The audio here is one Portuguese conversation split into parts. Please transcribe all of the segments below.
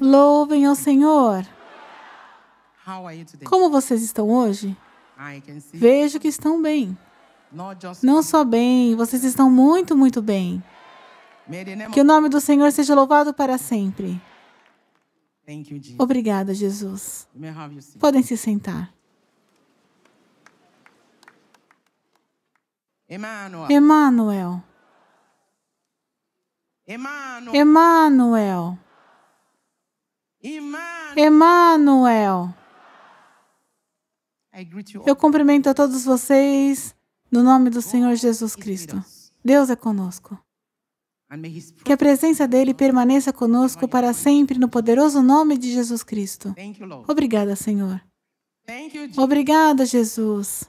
Louvem ao Senhor. Como vocês estão hoje? Vejo que estão bem. Não só bem, vocês estão muito, muito bem. Que o nome do Senhor seja louvado para sempre. Obrigada, Jesus. Podem se sentar. Emmanuel. Emmanuel. Emmanuel. Eu cumprimento a todos vocês no nome do Senhor Jesus Cristo. Deus é conosco. Que a presença dele permaneça conosco para sempre no poderoso nome de Jesus Cristo. Obrigada, Senhor. Obrigada, Jesus.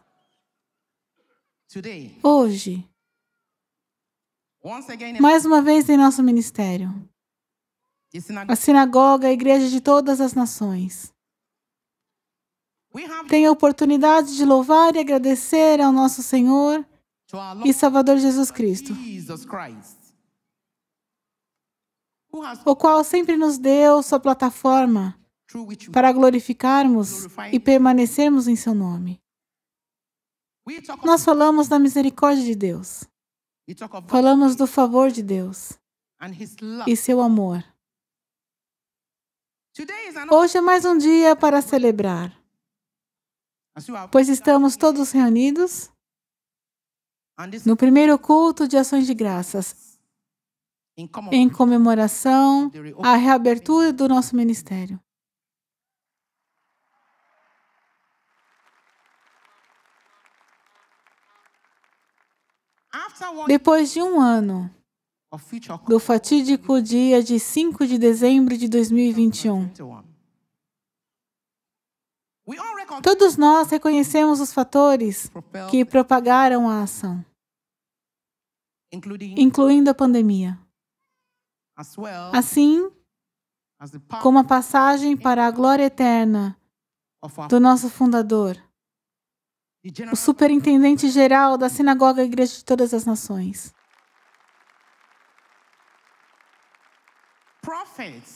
Hoje, mais uma vez em nosso ministério, a sinagoga, a igreja de todas as nações. Tenho a oportunidade de louvar e agradecer ao nosso Senhor e Salvador Jesus Cristo, o qual sempre nos deu sua plataforma para glorificarmos e permanecermos em seu nome. Nós falamos da misericórdia de Deus, falamos do favor de Deus e seu amor. Hoje é mais um dia para celebrar, pois estamos todos reunidos no primeiro culto de ações de graças, em comemoração à reabertura do nosso ministério. Depois de um ano, do fatídico dia de 5 de dezembro de 2021. Todos nós reconhecemos os fatores que propagaram a ação, incluindo a pandemia, assim como a passagem para a glória eterna do nosso fundador, o superintendente geral da Sinagoga Igreja de Todas as Nações.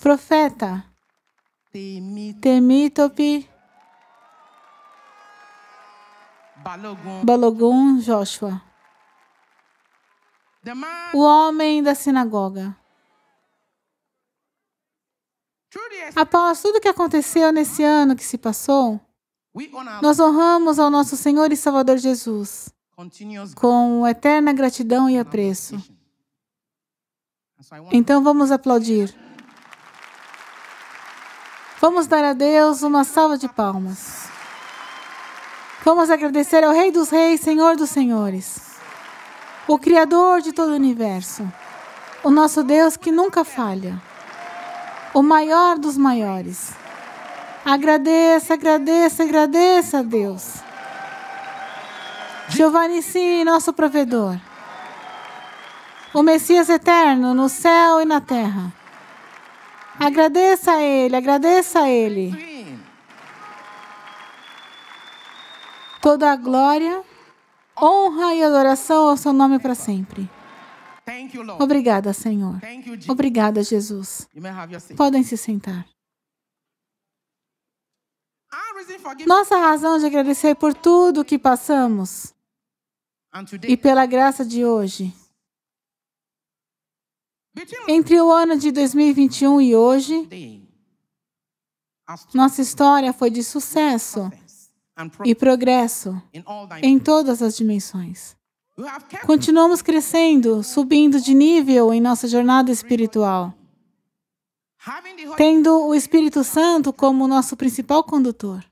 Profeta. Temitope Balogun Joshua. O homem da sinagoga. Após tudo que aconteceu nesse ano que se passou, nós honramos ao nosso Senhor e Salvador Jesus com eterna gratidão e apreço. Então vamos aplaudir. Vamos dar a Deus uma salva de palmas. Vamos agradecer ao Rei dos Reis, Senhor dos Senhores, o Criador de todo o universo, o nosso Deus que nunca falha, o maior dos maiores. Agradeça, agradeça, agradeça a Deus. Giovanni sim, nosso provedor, o Messias eterno no céu e na terra. Agradeça a Ele, agradeça a Ele. Toda a glória, honra e adoração ao seu nome para sempre. Obrigada, Senhor. Obrigada, Jesus. Podem se sentar. Nossa razão de agradecer por tudo o que passamos e pela graça de hoje. Entre o ano de 2021 e hoje, nossa história foi de sucesso e progresso em todas as dimensões. Continuamos crescendo, subindo de nível em nossa jornada espiritual, tendo o Espírito Santo como nosso principal condutor.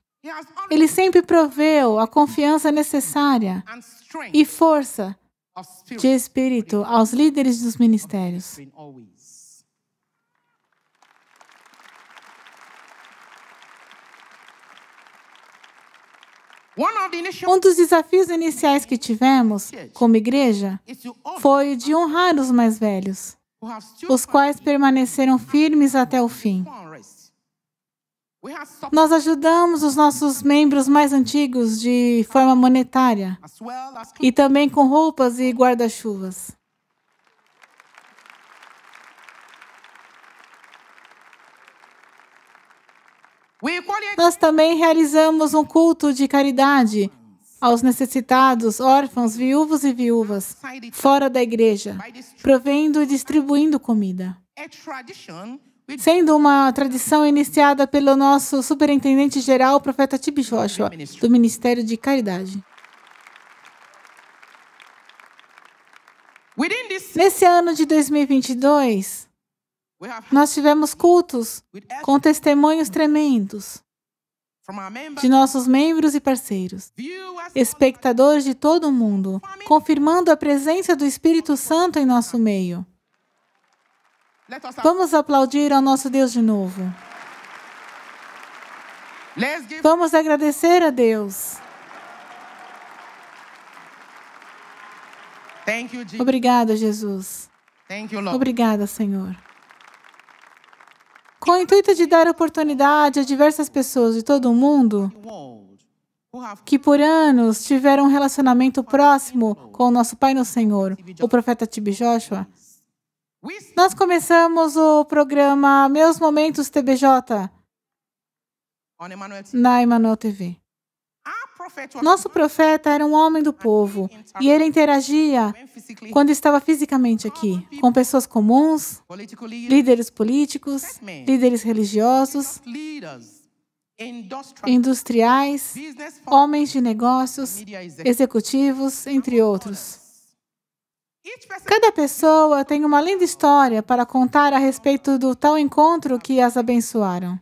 Ele sempre proveu a confiança necessária e força de espírito aos líderes dos ministérios. Um dos desafios iniciais que tivemos como igreja foi o de honrar os mais velhos, os quais permaneceram firmes até o fim. Nós ajudamos os nossos membros mais antigos de forma monetária e também com roupas e guarda-chuvas. Nós também realizamos um culto de caridade aos necessitados, órfãos, viúvos e viúvas, fora da igreja, provendo e distribuindo comida sendo uma tradição iniciada pelo nosso superintendente geral, o profeta Tibi Joshua, do Ministério de Caridade. Nesse ano de 2022, nós tivemos cultos com testemunhos tremendos de nossos membros e parceiros, espectadores de todo o mundo, confirmando a presença do Espírito Santo em nosso meio. Vamos aplaudir ao nosso Deus de novo. Vamos agradecer a Deus. Obrigada, Jesus. Obrigada, Senhor. Com o intuito de dar oportunidade a diversas pessoas de todo o mundo que por anos tiveram um relacionamento próximo com o nosso Pai no Senhor, o profeta Tibi Joshua, nós começamos o programa Meus Momentos TBJ na Emmanuel TV. Nosso profeta era um homem do povo e ele interagia quando estava fisicamente aqui com pessoas comuns, líderes políticos, líderes religiosos, industriais, homens de negócios, executivos, entre outros. Cada pessoa tem uma linda história para contar a respeito do tal encontro que as abençoaram.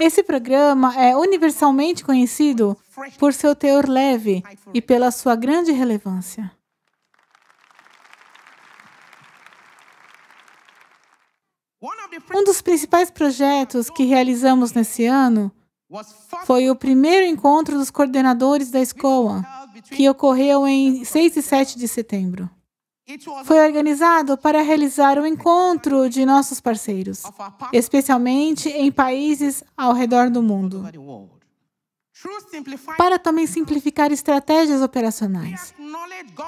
Esse programa é universalmente conhecido por seu teor leve e pela sua grande relevância. Um dos principais projetos que realizamos nesse ano foi o primeiro encontro dos coordenadores da escola, que ocorreu em 6 e 7 de setembro foi organizado para realizar o um encontro de nossos parceiros, especialmente em países ao redor do mundo, para também simplificar estratégias operacionais.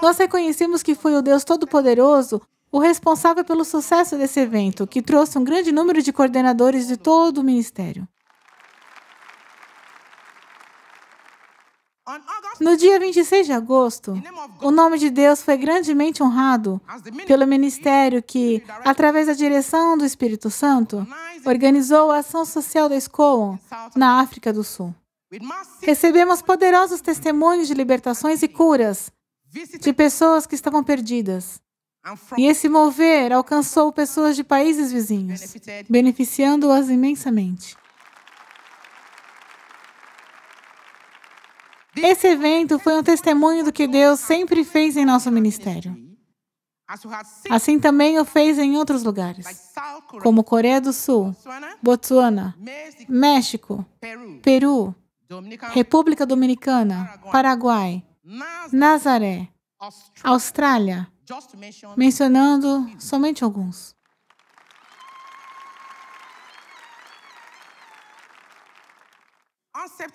Nós reconhecemos que foi o Deus Todo-Poderoso o responsável pelo sucesso desse evento, que trouxe um grande número de coordenadores de todo o ministério. No dia 26 de agosto, o nome de Deus foi grandemente honrado pelo ministério que, através da direção do Espírito Santo, organizou a ação social da Escola na África do Sul. Recebemos poderosos testemunhos de libertações e curas de pessoas que estavam perdidas. E esse mover alcançou pessoas de países vizinhos, beneficiando-as imensamente. Esse evento foi um testemunho do que Deus sempre fez em nosso ministério. Assim também o fez em outros lugares, como Coreia do Sul, Botsuana, México, Peru, República Dominicana, Paraguai, Nazaré, Austrália, mencionando somente alguns.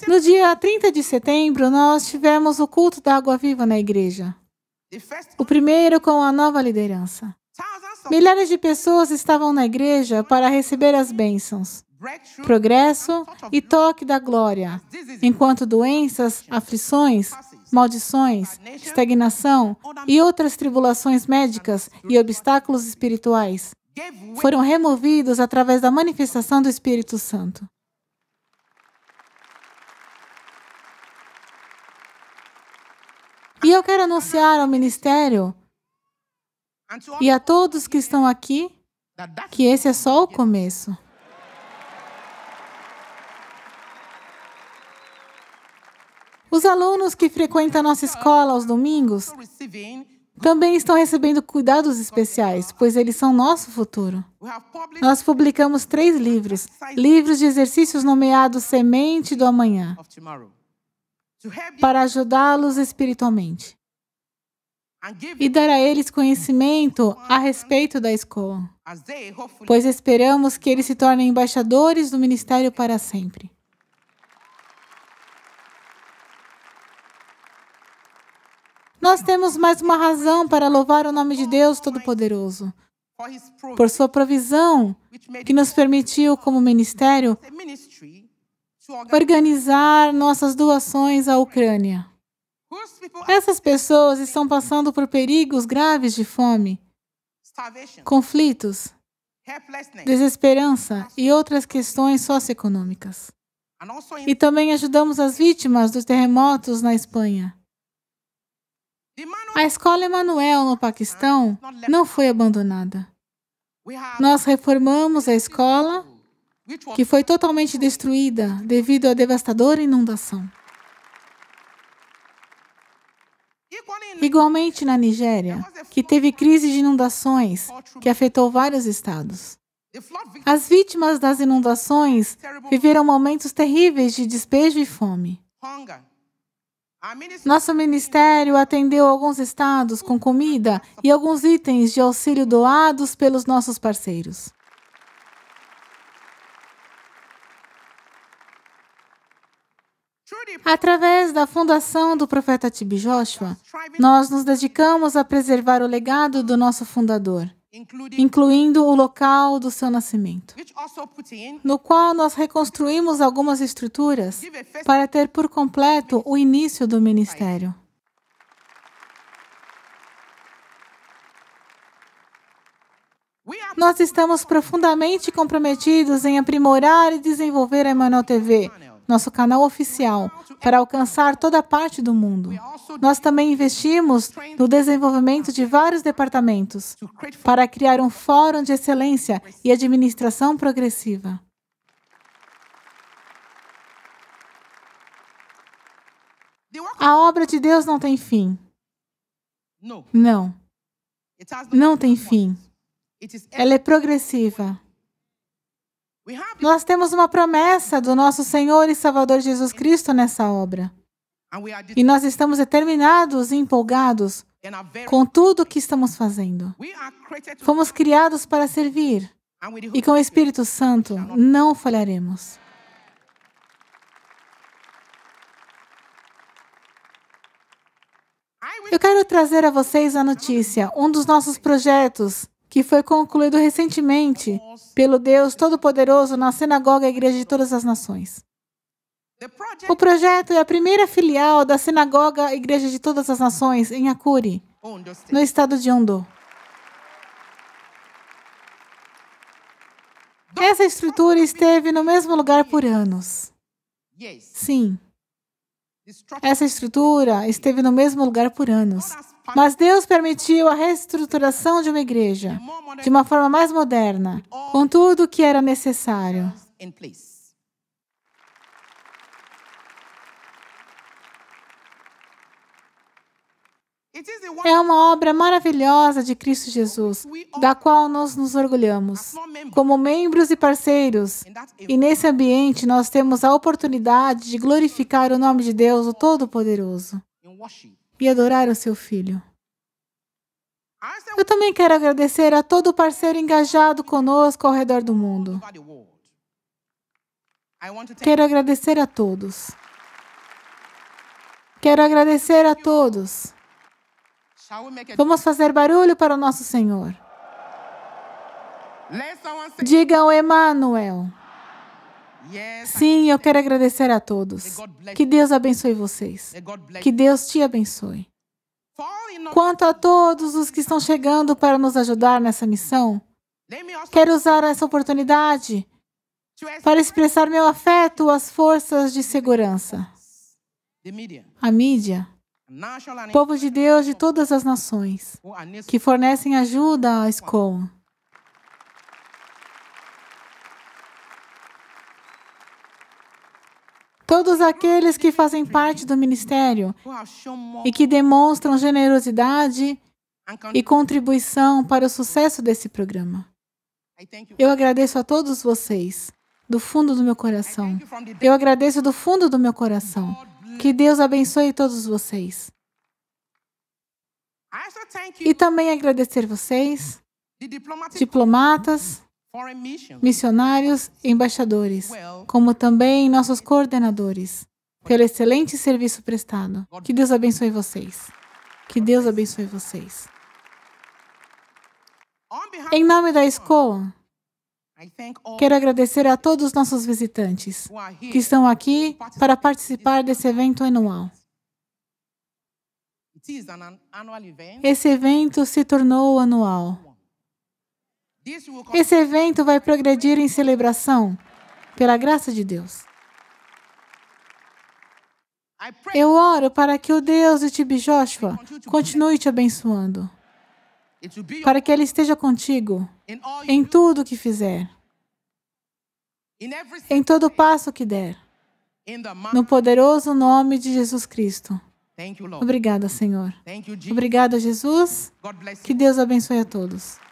No dia 30 de setembro, nós tivemos o culto da água viva na igreja. O primeiro com a nova liderança. Milhares de pessoas estavam na igreja para receber as bênçãos, progresso e toque da glória, enquanto doenças, aflições, maldições, estagnação e outras tribulações médicas e obstáculos espirituais foram removidos através da manifestação do Espírito Santo. E eu quero anunciar ao ministério e a todos que estão aqui que esse é só o começo. Os alunos que frequentam a nossa escola aos domingos também estão recebendo cuidados especiais, pois eles são nosso futuro. Nós publicamos três livros, livros de exercícios nomeados Semente do Amanhã para ajudá-los espiritualmente e dar a eles conhecimento a respeito da escola, pois esperamos que eles se tornem embaixadores do ministério para sempre. Nós temos mais uma razão para louvar o nome de Deus Todo-Poderoso, por sua provisão que nos permitiu, como ministério, organizar nossas doações à Ucrânia. Essas pessoas estão passando por perigos graves de fome, conflitos, desesperança e outras questões socioeconômicas. E também ajudamos as vítimas dos terremotos na Espanha. A escola Emanuel, no Paquistão, não foi abandonada. Nós reformamos a escola que foi totalmente destruída devido à devastadora inundação. Igualmente na Nigéria, que teve crise de inundações que afetou vários estados. As vítimas das inundações viveram momentos terríveis de despejo e fome. Nosso ministério atendeu alguns estados com comida e alguns itens de auxílio doados pelos nossos parceiros. Através da fundação do profeta Tibi Joshua, nós nos dedicamos a preservar o legado do nosso fundador, incluindo o local do seu nascimento, no qual nós reconstruímos algumas estruturas para ter por completo o início do ministério. Nós estamos profundamente comprometidos em aprimorar e desenvolver a Emanuel TV nosso canal oficial, para alcançar toda parte do mundo. Nós também investimos no desenvolvimento de vários departamentos para criar um fórum de excelência e administração progressiva. A obra de Deus não tem fim. Não. Não tem fim. Ela é progressiva. Nós temos uma promessa do nosso Senhor e Salvador Jesus Cristo nessa obra. E nós estamos determinados e empolgados com tudo o que estamos fazendo. Fomos criados para servir. E com o Espírito Santo não falharemos. Eu quero trazer a vocês a notícia. Um dos nossos projetos que foi concluído recentemente pelo Deus Todo-Poderoso na Sinagoga e Igreja de Todas as Nações. O projeto é a primeira filial da Sinagoga Igreja de Todas as Nações em Akure, no estado de Ondo. Essa estrutura esteve no mesmo lugar por anos. Sim. Essa estrutura esteve no mesmo lugar por anos. Mas Deus permitiu a reestruturação de uma igreja de uma forma mais moderna, com tudo o que era necessário. É uma obra maravilhosa de Cristo Jesus, da qual nós nos orgulhamos. Como membros e parceiros, e nesse ambiente nós temos a oportunidade de glorificar o nome de Deus, o Todo-Poderoso e adoraram seu filho. É Eu também quero agradecer a todo parceiro engajado conosco ao redor do mundo. Quero agradecer a todos. Quero agradecer a todos. Vamos fazer barulho para o nosso Senhor. Digam Emmanuel. Sim, eu quero agradecer a todos. Que Deus abençoe vocês. Que Deus te abençoe. Quanto a todos os que estão chegando para nos ajudar nessa missão, quero usar essa oportunidade para expressar meu afeto às forças de segurança, a mídia, povo de Deus de todas as nações, que fornecem ajuda à escola. todos aqueles que fazem parte do ministério e que demonstram generosidade e contribuição para o sucesso desse programa. Eu agradeço a todos vocês do fundo do meu coração. Eu agradeço do fundo do meu coração. Que Deus abençoe todos vocês. E também agradecer vocês, diplomatas, missionários embaixadores, como também nossos coordenadores, pelo excelente serviço prestado. Que Deus abençoe vocês. Que Deus abençoe vocês. Em nome da escola, quero agradecer a todos os nossos visitantes que estão aqui para participar desse evento anual. Esse evento se tornou anual esse evento vai progredir em celebração, pela graça de Deus. Eu oro para que o Deus de Tibi Joshua continue te abençoando, para que Ele esteja contigo em tudo o que fizer, em todo passo que der, no poderoso nome de Jesus Cristo. Obrigada, Senhor. Obrigada, Jesus. Que Deus abençoe a todos.